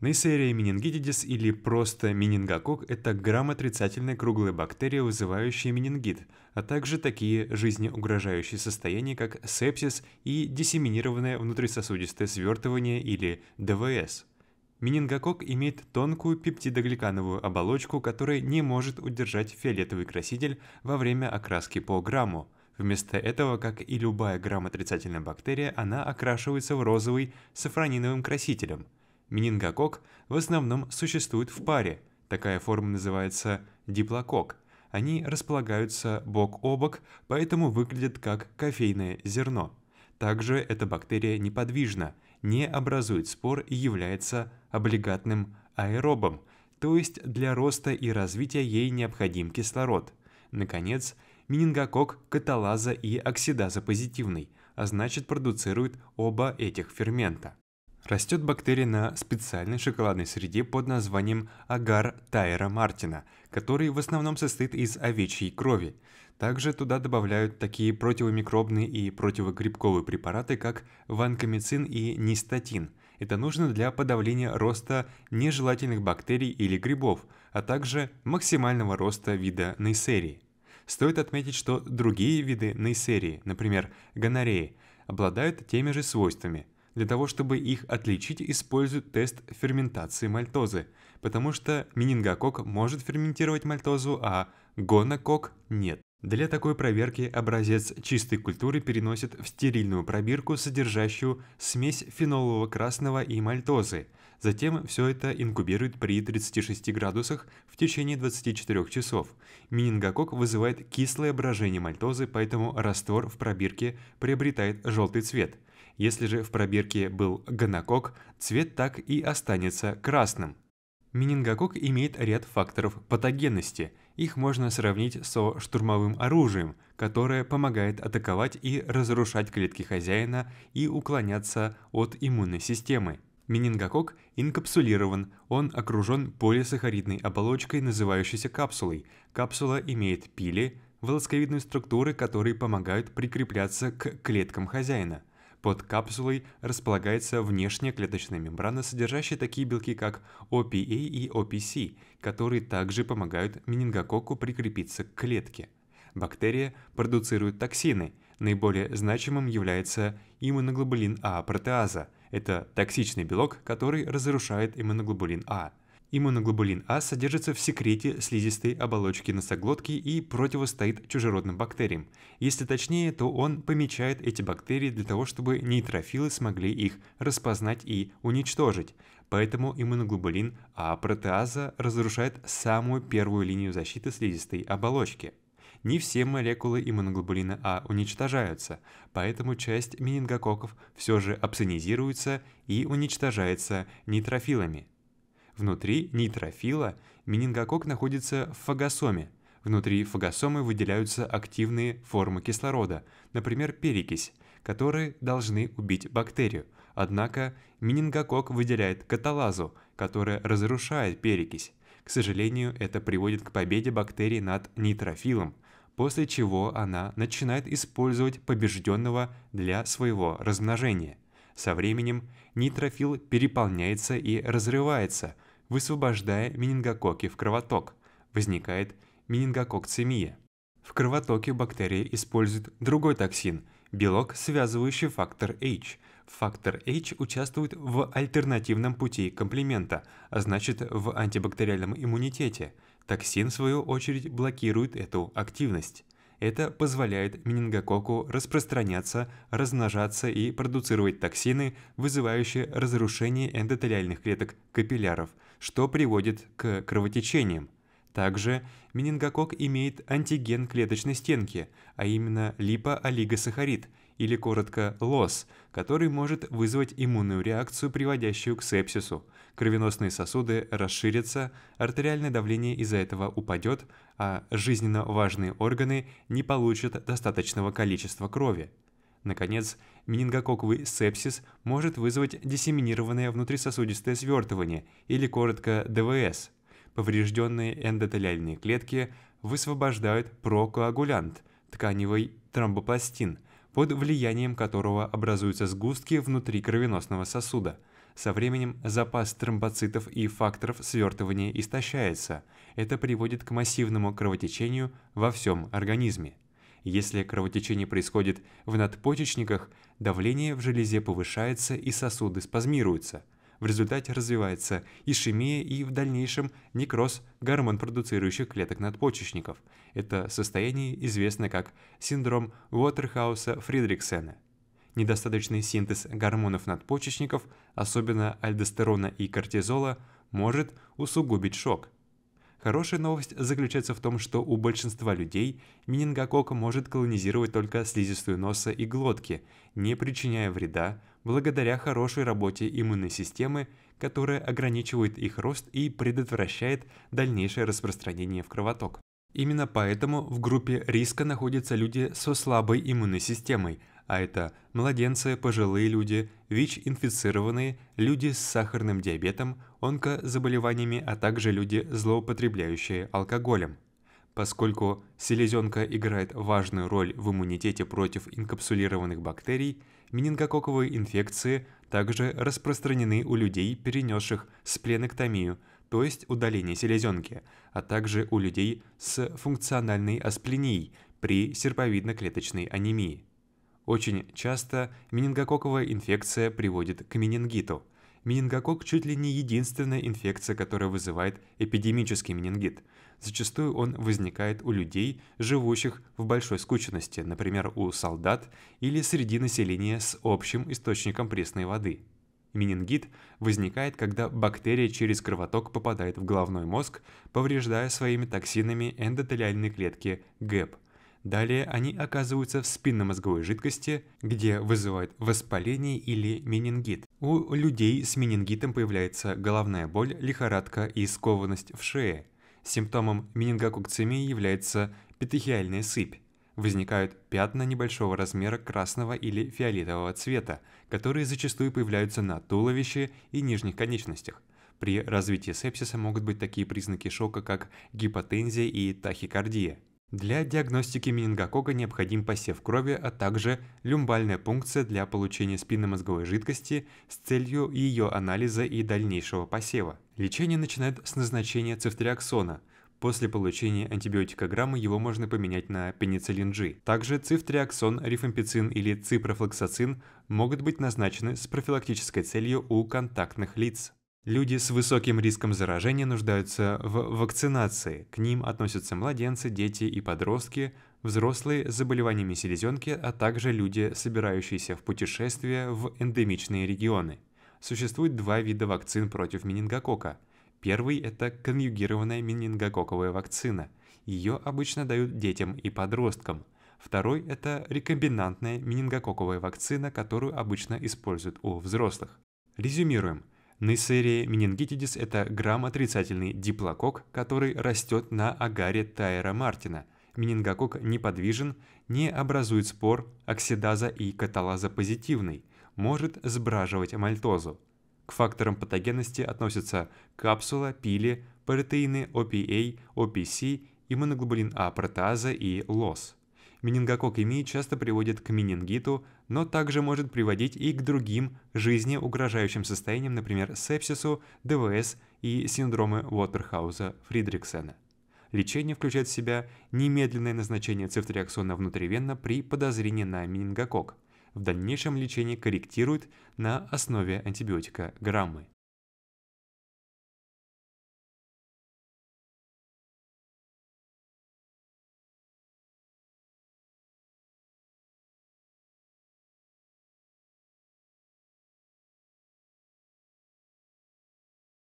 Нейсерия менингитидис или просто менингокок – это грамотрицательная круглая бактерия, вызывающая менингит, а также такие жизнеугрожающие состояния, как сепсис и диссеминированное внутрисосудистое свертывание или ДВС. Менингокок имеет тонкую пептидогликановую оболочку, которая не может удержать фиолетовый краситель во время окраски по грамму. Вместо этого, как и любая грамотрицательная бактерия, она окрашивается в розовый сафраниновым красителем – Менингокок в основном существует в паре, такая форма называется диплокок. Они располагаются бок о бок, поэтому выглядят как кофейное зерно. Также эта бактерия неподвижна, не образует спор и является облигатным аэробом, то есть для роста и развития ей необходим кислород. Наконец, менингокок каталаза и оксидаза позитивный, а значит продуцирует оба этих фермента. Растет бактерия на специальной шоколадной среде под названием агар Тайра Мартина, который в основном состоит из овечьей крови. Также туда добавляют такие противомикробные и противогрибковые препараты, как ванкомицин и нистатин. Это нужно для подавления роста нежелательных бактерий или грибов, а также максимального роста вида нейсерии. Стоит отметить, что другие виды нейсерии, например, гонореи, обладают теми же свойствами – для того, чтобы их отличить, используют тест ферментации мальтозы, потому что менингокок может ферментировать мальтозу, а гонокок нет. Для такой проверки образец чистой культуры переносит в стерильную пробирку, содержащую смесь фенолового красного и мальтозы. Затем все это инкубирует при 36 градусах в течение 24 часов. Менингокок вызывает кислое брожение мальтозы, поэтому раствор в пробирке приобретает желтый цвет – если же в пробирке был гонокок, цвет так и останется красным. Менингокок имеет ряд факторов патогенности. Их можно сравнить со штурмовым оружием, которое помогает атаковать и разрушать клетки хозяина и уклоняться от иммунной системы. Менингокок инкапсулирован, он окружен полисахаридной оболочкой, называющейся капсулой. Капсула имеет пили, волосковидные структуры, которые помогают прикрепляться к клеткам хозяина – под капсулой располагается внешняя клеточная мембрана, содержащая такие белки, как OPA и OPC, которые также помогают менингококку прикрепиться к клетке. Бактерия продуцирует токсины. Наиболее значимым является иммуноглобулин А протеаза. Это токсичный белок, который разрушает иммуноглобулин А. Иммуноглобулин А содержится в секрете слизистой оболочки носоглотки и противостоит чужеродным бактериям. Если точнее, то он помечает эти бактерии для того, чтобы нейтрофилы смогли их распознать и уничтожить. Поэтому иммуноглобулин А протеаза разрушает самую первую линию защиты слизистой оболочки. Не все молекулы иммуноглобулина А уничтожаются, поэтому часть менингококков все же абсценизируется и уничтожается нейтрофилами. Внутри нейтрофила менингокок находится в фагосоме. Внутри фагосомы выделяются активные формы кислорода, например, перекись, которые должны убить бактерию. Однако менингокок выделяет каталазу, которая разрушает перекись. К сожалению, это приводит к победе бактерий над нейтрофилом, после чего она начинает использовать побежденного для своего размножения. Со временем нейтрофил переполняется и разрывается – высвобождая менингококи в кровоток. Возникает менингококцемия. В кровотоке бактерии используют другой токсин – белок, связывающий фактор H. Фактор H участвует в альтернативном пути комплимента, а значит в антибактериальном иммунитете. Токсин, в свою очередь, блокирует эту активность. Это позволяет менингококу распространяться, размножаться и продуцировать токсины, вызывающие разрушение эндотелиальных клеток капилляров – что приводит к кровотечениям. Также менингококк имеет антиген клеточной стенки, а именно липоолигосахарид или коротко ЛОС, который может вызвать иммунную реакцию, приводящую к сепсису. Кровеносные сосуды расширятся, артериальное давление из-за этого упадет, а жизненно важные органы не получат достаточного количества крови. Наконец, менингококковый сепсис может вызвать диссеминированное внутрисосудистое свертывание или коротко ДВС. Поврежденные эндотелиальные клетки высвобождают прокоагулянт, тканевый тромбопластин, под влиянием которого образуются сгустки внутри кровеносного сосуда. Со временем запас тромбоцитов и факторов свертывания истощается. Это приводит к массивному кровотечению во всем организме. Если кровотечение происходит в надпочечниках, давление в железе повышается и сосуды спазмируются. В результате развивается ишемия и в дальнейшем некроз гормон продуцирующих клеток надпочечников. Это состояние известно как синдром Уотерхауса-Фридриксена. Недостаточный синтез гормонов надпочечников, особенно альдостерона и кортизола, может усугубить шок – Хорошая новость заключается в том, что у большинства людей менингококк может колонизировать только слизистую носа и глотки, не причиняя вреда, благодаря хорошей работе иммунной системы, которая ограничивает их рост и предотвращает дальнейшее распространение в кровоток. Именно поэтому в группе риска находятся люди со слабой иммунной системой, а это младенцы, пожилые люди, ВИЧ-инфицированные, люди с сахарным диабетом, онкозаболеваниями, а также люди, злоупотребляющие алкоголем. Поскольку селезенка играет важную роль в иммунитете против инкапсулированных бактерий, менингококковые инфекции также распространены у людей, перенесших спленэктомию, то есть удаление селезенки, а также у людей с функциональной аспленией при серповидно-клеточной анемии. Очень часто менингококковая инфекция приводит к менингиту. Менингококк чуть ли не единственная инфекция, которая вызывает эпидемический менингит. Зачастую он возникает у людей, живущих в большой скученности, например, у солдат или среди населения с общим источником пресной воды. Менингит возникает, когда бактерия через кровоток попадает в головной мозг, повреждая своими токсинами эндотелиальные клетки ГЭП – Далее они оказываются в спинномозговой жидкости, где вызывают воспаление или менингит. У людей с менингитом появляется головная боль, лихорадка и скованность в шее. Симптомом менингококцемии является петехиальная сыпь. Возникают пятна небольшого размера красного или фиолетового цвета, которые зачастую появляются на туловище и нижних конечностях. При развитии сепсиса могут быть такие признаки шока, как гипотензия и тахикардия. Для диагностики менингокока необходим посев крови, а также люмбальная пункция для получения спинномозговой жидкости с целью ее анализа и дальнейшего посева. Лечение начинает с назначения цифтриаксона. После получения антибиотика антибиотикограммы его можно поменять на пенициллин G. Также цифтриаксон, рифампицин или ципрофлоксацин могут быть назначены с профилактической целью у контактных лиц. Люди с высоким риском заражения нуждаются в вакцинации. К ним относятся младенцы, дети и подростки, взрослые с заболеваниями селезенки, а также люди, собирающиеся в путешествия в эндемичные регионы. Существует два вида вакцин против менингокока. Первый – это конъюгированная менингококковая вакцина. Ее обычно дают детям и подросткам. Второй – это рекомбинантная менингококковая вакцина, которую обычно используют у взрослых. Резюмируем – Нейсерия менингитидис – это грамотрицательный диплокок, который растет на агаре Тайра Мартина. Менингокок неподвижен, не образует спор, оксидаза и каталаза позитивный, может сбраживать мальтозу. К факторам патогенности относятся капсула, пили, протеины OPA, OPC, иммуноглобулин А протеаза и ЛОС. Менингокок имеет часто приводит к менингиту, но также может приводить и к другим жизнеугрожающим состояниям, например, сепсису, ДВС и синдромы Уотерхауза Фридриксена. Лечение включает в себя немедленное назначение цифтриаксона внутривенно при подозрении на менингокок. В дальнейшем лечение корректирует на основе антибиотика граммы.